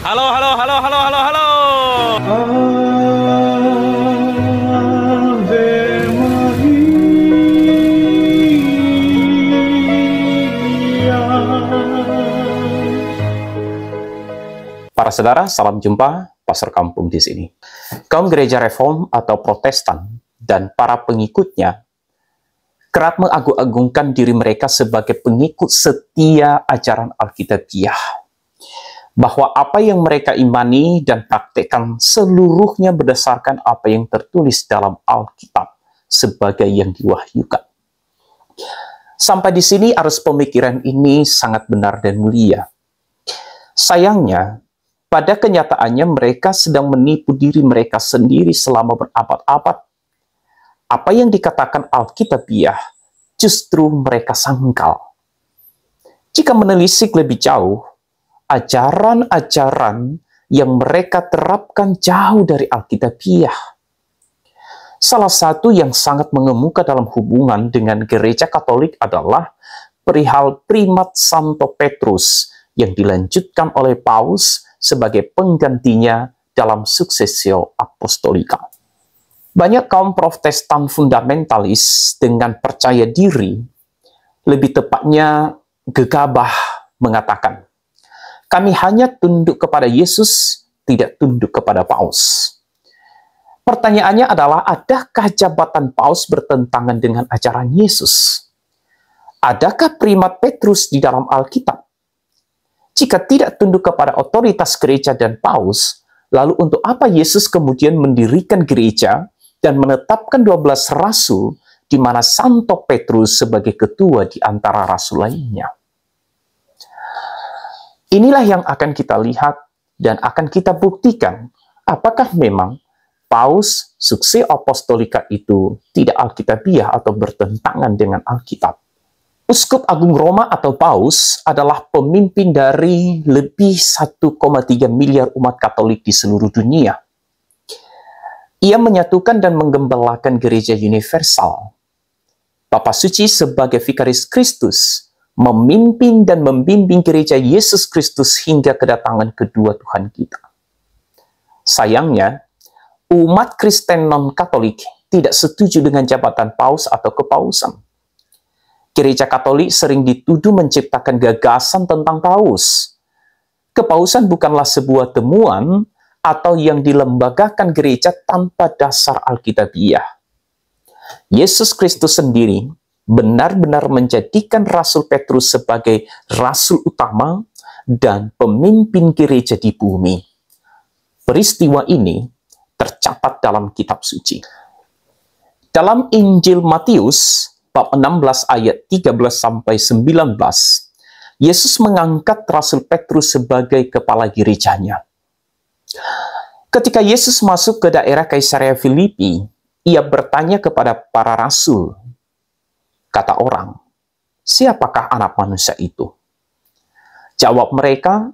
Halo, halo, halo, halo, halo, halo. Para saudara, salam jumpa pastor kampung di sini. Kaum gereja reform atau protestan dan para pengikutnya kerap mengagung-agungkan diri mereka sebagai pengikut setia ajaran Alkitabiah bahwa apa yang mereka imani dan praktekkan seluruhnya berdasarkan apa yang tertulis dalam Alkitab sebagai yang diwahyukan. Sampai di sini arus pemikiran ini sangat benar dan mulia. Sayangnya, pada kenyataannya mereka sedang menipu diri mereka sendiri selama berabad-abad. Apa yang dikatakan Alkitabiah justru mereka sangkal. Jika menelisik lebih jauh, ajaran-ajaran yang mereka terapkan jauh dari Alkitabiah. Salah satu yang sangat mengemuka dalam hubungan dengan gereja Katolik adalah perihal primat Santo Petrus yang dilanjutkan oleh Paus sebagai penggantinya dalam suksesio apostolika. Banyak kaum protestan fundamentalis dengan percaya diri, lebih tepatnya gegabah mengatakan, kami hanya tunduk kepada Yesus, tidak tunduk kepada Paus. Pertanyaannya adalah, adakah jabatan Paus bertentangan dengan ajaran Yesus? Adakah primat Petrus di dalam Alkitab? Jika tidak tunduk kepada otoritas gereja dan Paus, lalu untuk apa Yesus kemudian mendirikan gereja dan menetapkan 12 rasul di mana Santo Petrus sebagai ketua di antara rasul lainnya? Inilah yang akan kita lihat dan akan kita buktikan apakah memang paus suksi apostolika itu tidak alkitabiah atau bertentangan dengan Alkitab. Uskup Agung Roma atau Paus adalah pemimpin dari lebih 1,3 miliar umat Katolik di seluruh dunia. Ia menyatukan dan menggembalakan gereja universal. Papa Suci sebagai Vikaris Kristus memimpin dan membimbing gereja Yesus Kristus hingga kedatangan kedua Tuhan kita. Sayangnya, umat Kristen non-Katolik tidak setuju dengan jabatan paus atau kepausan. Gereja Katolik sering dituduh menciptakan gagasan tentang paus. Kepausan bukanlah sebuah temuan atau yang dilembagakan gereja tanpa dasar Alkitabiah. Yesus Kristus sendiri benar-benar menjadikan Rasul Petrus sebagai rasul utama dan pemimpin gereja di bumi. Peristiwa ini tercatat dalam kitab suci. Dalam Injil Matius bab 16 ayat 13 sampai 19, Yesus mengangkat Rasul Petrus sebagai kepala gerejanya. Ketika Yesus masuk ke daerah Kaisaria Filipi, ia bertanya kepada para rasul Kata orang, siapakah anak manusia itu? Jawab mereka,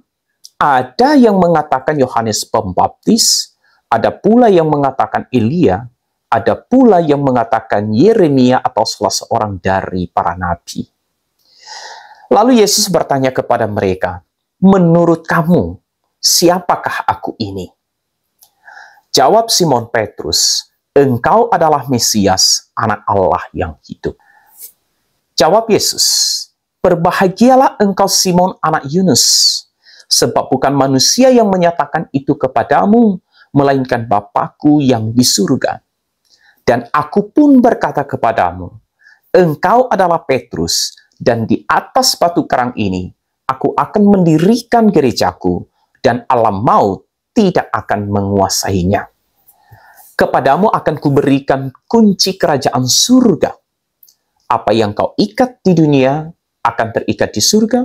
ada yang mengatakan Yohanes Pembaptis, ada pula yang mengatakan Elia, ada pula yang mengatakan Yeremia atau salah seorang dari para nabi. Lalu Yesus bertanya kepada mereka, "Menurut kamu, siapakah aku ini?" Jawab Simon Petrus, "Engkau adalah Mesias, Anak Allah yang hidup." Jawab Yesus, Berbahagialah engkau Simon anak Yunus, sebab bukan manusia yang menyatakan itu kepadamu, melainkan Bapakku yang di surga. Dan aku pun berkata kepadamu, engkau adalah Petrus, dan di atas batu karang ini, aku akan mendirikan gerejaku, dan alam maut tidak akan menguasainya. Kepadamu akan kuberikan kunci kerajaan surga apa yang kau ikat di dunia akan terikat di surga,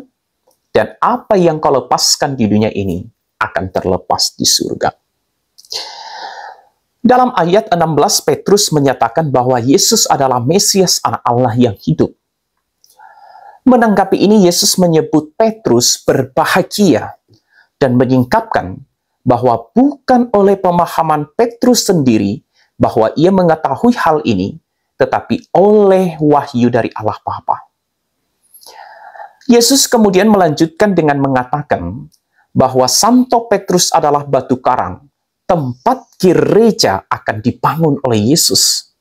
dan apa yang kau lepaskan di dunia ini akan terlepas di surga. Dalam ayat 16, Petrus menyatakan bahwa Yesus adalah Mesias anak Allah yang hidup. Menanggapi ini, Yesus menyebut Petrus berbahagia dan menyingkapkan bahwa bukan oleh pemahaman Petrus sendiri bahwa ia mengetahui hal ini, tetapi oleh wahyu dari Allah Bapa. Yesus kemudian melanjutkan dengan mengatakan bahwa Santo Petrus adalah batu karang, tempat gereja akan dibangun oleh Yesus.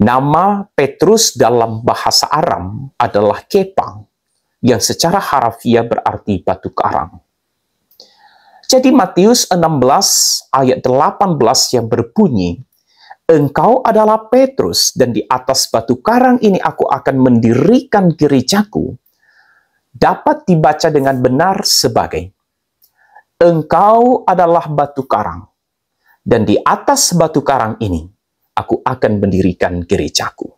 Nama Petrus dalam bahasa Aram adalah Kepang, yang secara harafiah berarti batu karang. Jadi Matius 16 ayat 18 yang berbunyi, engkau adalah Petrus, dan di atas batu karang ini aku akan mendirikan gerejaku, dapat dibaca dengan benar sebagai, engkau adalah batu karang, dan di atas batu karang ini aku akan mendirikan gerejaku.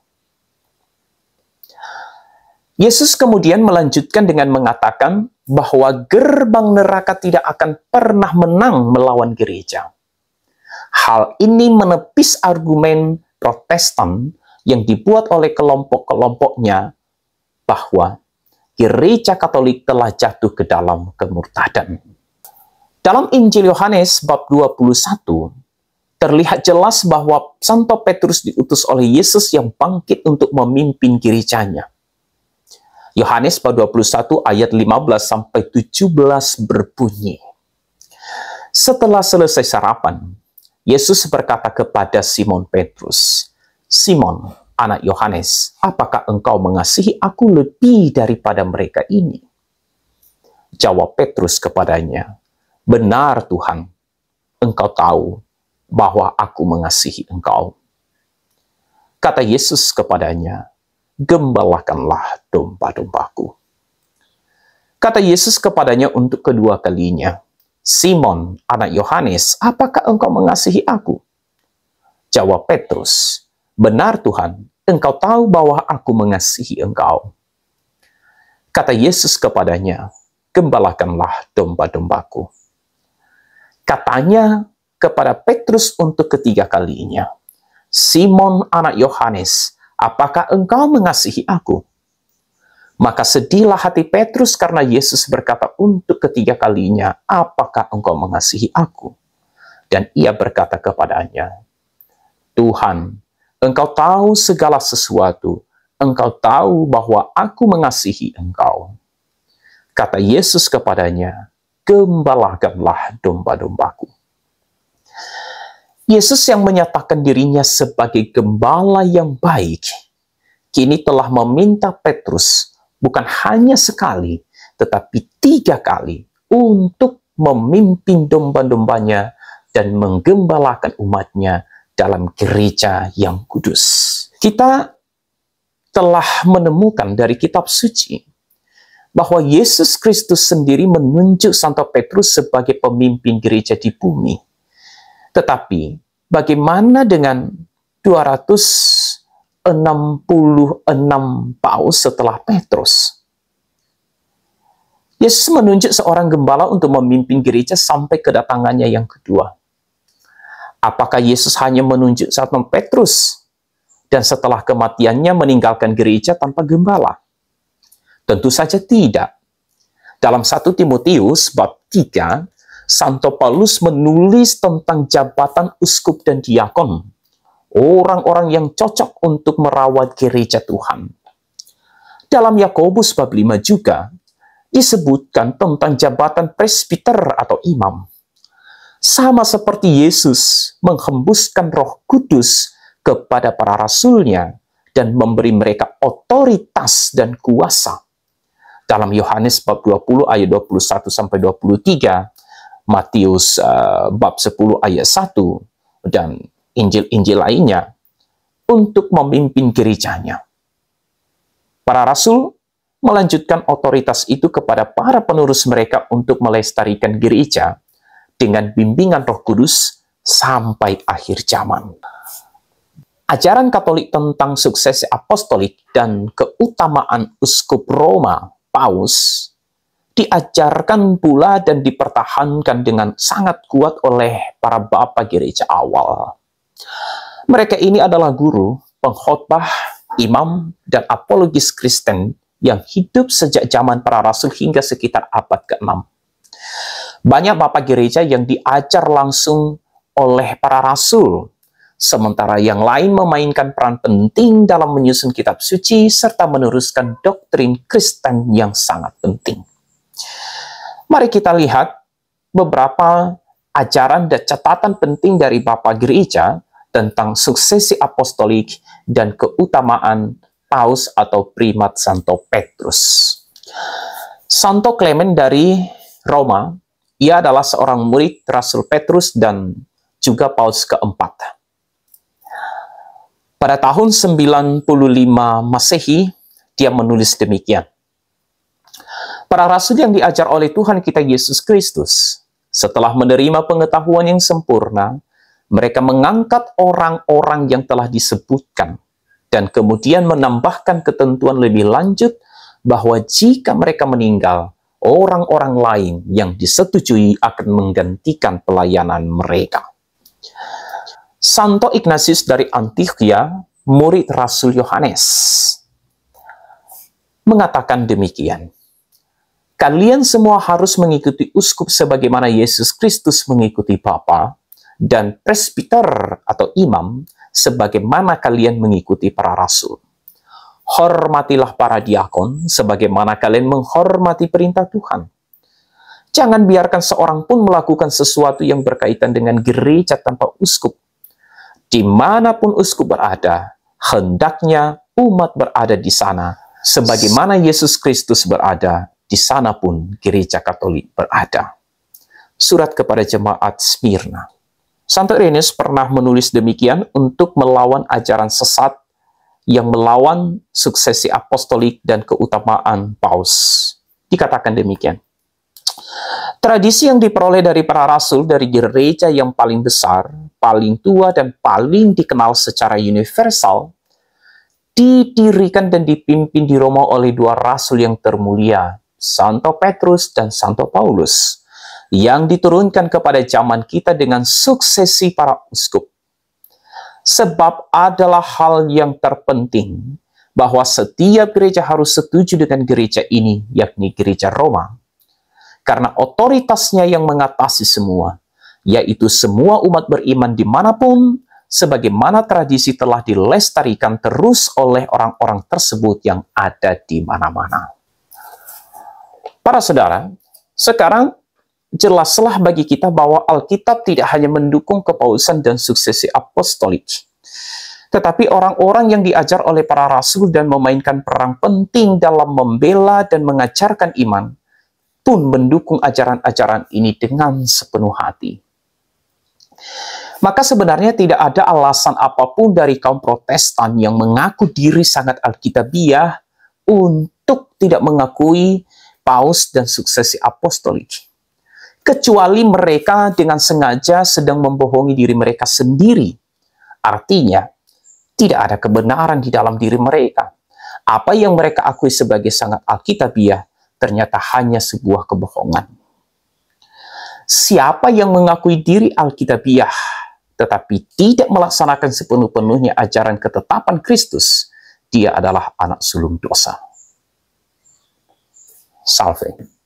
Yesus kemudian melanjutkan dengan mengatakan bahwa gerbang neraka tidak akan pernah menang melawan gereja Hal ini menepis argumen Protestan yang dibuat oleh kelompok-kelompoknya bahwa gereja Katolik telah jatuh ke dalam kemurtadan. Dalam Injil Yohanes bab 21 terlihat jelas bahwa Santo Petrus diutus oleh Yesus yang bangkit untuk memimpin gerejanya. Yohanes bab 21 ayat 15 sampai 17 berbunyi. Setelah selesai sarapan, Yesus berkata kepada Simon Petrus, Simon, anak Yohanes, apakah engkau mengasihi aku lebih daripada mereka ini? Jawab Petrus kepadanya, Benar Tuhan, engkau tahu bahwa aku mengasihi engkau. Kata Yesus kepadanya, Gembalakanlah domba-dombaku. Kata Yesus kepadanya untuk kedua kalinya, Simon, anak Yohanes, apakah engkau mengasihi aku? Jawab Petrus, benar Tuhan, engkau tahu bahwa aku mengasihi engkau. Kata Yesus kepadanya, gembalakanlah domba-dombaku. Katanya kepada Petrus untuk ketiga kalinya, Simon anak Yohanes, apakah engkau mengasihi aku? Maka sedihlah hati Petrus karena Yesus berkata untuk ketiga kalinya, apakah engkau mengasihi aku? Dan ia berkata kepadanya, Tuhan, engkau tahu segala sesuatu, engkau tahu bahwa aku mengasihi engkau. Kata Yesus kepadanya, gembalakanlah domba-dombaku. Yesus yang menyatakan dirinya sebagai gembala yang baik, kini telah meminta Petrus bukan hanya sekali, tetapi tiga kali untuk memimpin domba-dombanya dan menggembalakan umatnya dalam gereja yang kudus. Kita telah menemukan dari kitab suci bahwa Yesus Kristus sendiri menunjuk Santo Petrus sebagai pemimpin gereja di bumi. Tetapi bagaimana dengan 200 66 paus setelah Petrus. Yesus menunjuk seorang gembala untuk memimpin gereja sampai kedatangannya yang kedua. Apakah Yesus hanya menunjuk saat Petrus dan setelah kematiannya meninggalkan gereja tanpa gembala? Tentu saja tidak. Dalam satu Timotius bab 3, Santo Paulus menulis tentang jabatan uskup dan diakon orang-orang yang cocok untuk merawat gereja Tuhan. Dalam Yakobus bab 5 juga disebutkan tentang jabatan presbiter atau imam. Sama seperti Yesus menghembuskan roh kudus kepada para rasulnya dan memberi mereka otoritas dan kuasa. Dalam Yohanes bab 20 ayat 21 sampai 23, Matius uh, bab 10 ayat 1 dan Injil-Injil lainnya untuk memimpin gerejanya. Para rasul melanjutkan otoritas itu kepada para penerus mereka untuk melestarikan gereja dengan bimbingan Roh Kudus sampai akhir zaman. Ajaran Katolik tentang sukses apostolik dan keutamaan uskup Roma, Paus, diajarkan pula dan dipertahankan dengan sangat kuat oleh para bapak gereja awal. Mereka ini adalah guru, pengkhotbah, imam, dan apologis Kristen yang hidup sejak zaman para rasul hingga sekitar abad ke-6. Banyak bapak gereja yang diajar langsung oleh para rasul, sementara yang lain memainkan peran penting dalam menyusun kitab suci serta meneruskan doktrin Kristen yang sangat penting. Mari kita lihat beberapa ajaran dan catatan penting dari Bapak Gereja tentang suksesi apostolik dan keutamaan Paus atau primat Santo Petrus. Santo Clement dari Roma, ia adalah seorang murid Rasul Petrus dan juga Paus keempat. Pada tahun 95 Masehi, dia menulis demikian. Para rasul yang diajar oleh Tuhan kita Yesus Kristus, setelah menerima pengetahuan yang sempurna, mereka mengangkat orang-orang yang telah disebutkan dan kemudian menambahkan ketentuan lebih lanjut bahwa jika mereka meninggal, orang-orang lain yang disetujui akan menggantikan pelayanan mereka. Santo Ignatius dari Antioquia, murid Rasul Yohanes, mengatakan demikian. Kalian semua harus mengikuti uskup sebagaimana Yesus Kristus mengikuti Bapa, dan presbiter atau imam sebagaimana kalian mengikuti para rasul. Hormatilah para diakon sebagaimana kalian menghormati perintah Tuhan. Jangan biarkan seorang pun melakukan sesuatu yang berkaitan dengan gereja tanpa uskup. Dimanapun uskup berada, hendaknya umat berada di sana, sebagaimana Yesus Kristus berada, di sana pun gereja Katolik berada. Surat kepada jemaat Smyrna. Santo Irenaeus pernah menulis demikian untuk melawan ajaran sesat yang melawan suksesi apostolik dan keutamaan paus. Dikatakan demikian. Tradisi yang diperoleh dari para rasul dari gereja yang paling besar, paling tua, dan paling dikenal secara universal didirikan dan dipimpin di Roma oleh dua rasul yang termulia, Santo Petrus dan Santo Paulus yang diturunkan kepada zaman kita dengan suksesi para uskup. Sebab adalah hal yang terpenting bahwa setiap gereja harus setuju dengan gereja ini, yakni gereja Roma. Karena otoritasnya yang mengatasi semua, yaitu semua umat beriman dimanapun, sebagaimana tradisi telah dilestarikan terus oleh orang-orang tersebut yang ada di mana-mana. Para saudara, sekarang jelaslah bagi kita bahwa Alkitab tidak hanya mendukung kepausan dan suksesi apostolik, tetapi orang-orang yang diajar oleh para rasul dan memainkan peran penting dalam membela dan mengajarkan iman pun mendukung ajaran-ajaran ini dengan sepenuh hati. Maka sebenarnya tidak ada alasan apapun dari kaum protestan yang mengaku diri sangat alkitabiah untuk tidak mengakui paus dan suksesi apostolik kecuali mereka dengan sengaja sedang membohongi diri mereka sendiri. Artinya, tidak ada kebenaran di dalam diri mereka. Apa yang mereka akui sebagai sangat alkitabiah ternyata hanya sebuah kebohongan. Siapa yang mengakui diri alkitabiah tetapi tidak melaksanakan sepenuh-penuhnya ajaran ketetapan Kristus, dia adalah anak sulung dosa. Salve.